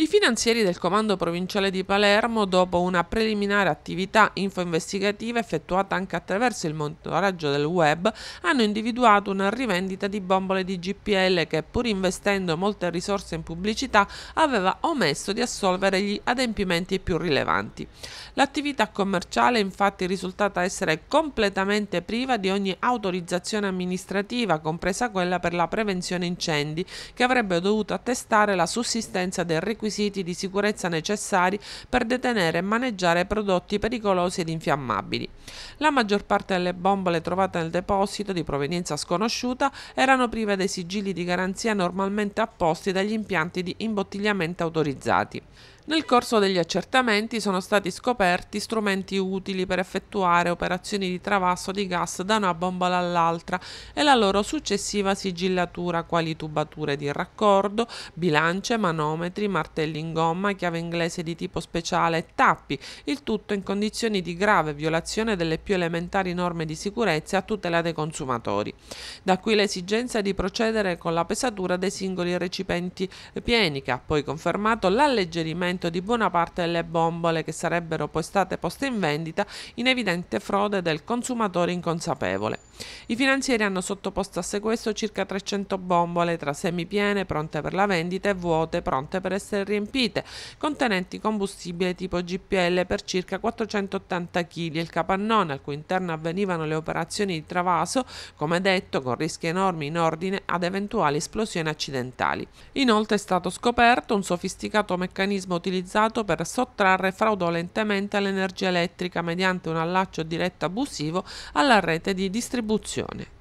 I finanzieri del Comando Provinciale di Palermo, dopo una preliminare attività info-investigativa effettuata anche attraverso il monitoraggio del web, hanno individuato una rivendita di bombole di GPL che, pur investendo molte risorse in pubblicità, aveva omesso di assolvere gli adempimenti più rilevanti. L'attività commerciale è infatti risultata essere completamente priva di ogni autorizzazione amministrativa, compresa quella per la prevenzione incendi, che avrebbe dovuto attestare la sussistenza del requisito requisiti di sicurezza necessari per detenere e maneggiare prodotti pericolosi ed infiammabili. La maggior parte delle bombole trovate nel deposito di provenienza sconosciuta erano prive dei sigilli di garanzia normalmente apposti dagli impianti di imbottigliamento autorizzati. Nel corso degli accertamenti sono stati scoperti strumenti utili per effettuare operazioni di travasso di gas da una bombola all'altra e la loro successiva sigillatura, quali tubature di raccordo, bilance, manometri, martelli in gomma, chiave inglese di tipo speciale e tappi, il tutto in condizioni di grave violazione delle più elementari norme di sicurezza a tutela dei consumatori. Da qui l'esigenza di procedere con la pesatura dei singoli recipienti pieni, che ha poi confermato l'alleggerimento smaltimento di buona parte delle bombole che sarebbero poi state poste in vendita in evidente frode del consumatore inconsapevole. I finanzieri hanno sottoposto a sequestro circa 300 bombole tra semipiene pronte per la vendita e vuote pronte per essere riempite, contenenti combustibile tipo GPL per circa 480 kg e il capannone al cui interno avvenivano le operazioni di travaso, come detto con rischi enormi in ordine ad eventuali esplosioni accidentali. Inoltre è stato scoperto un sofisticato meccanismo utilizzato utilizzato per sottrarre fraudolentemente l'energia elettrica mediante un allaccio diretto abusivo alla rete di distribuzione.